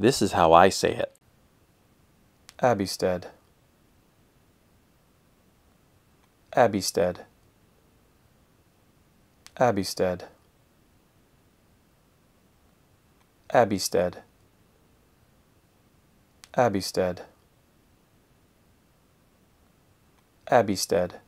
This is how I say it. Abbeystead. Abbeystead. Abbeystead. Abbeystead. Abbeystead. Abbeystead.